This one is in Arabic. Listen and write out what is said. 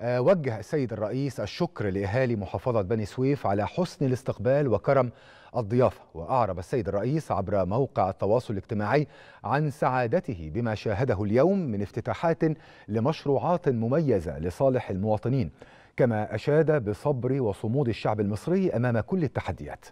آه، وجه السيد الرئيس الشكر لأهالي محافظة بني سويف على حسن الاستقبال وكرم الضيافة وأعرب السيد الرئيس عبر موقع التواصل الاجتماعي عن سعادته بما شاهده اليوم من افتتاحات لمشروعات مميزة لصالح المواطنين كما أشاد بصبر وصمود الشعب المصري أمام كل التحديات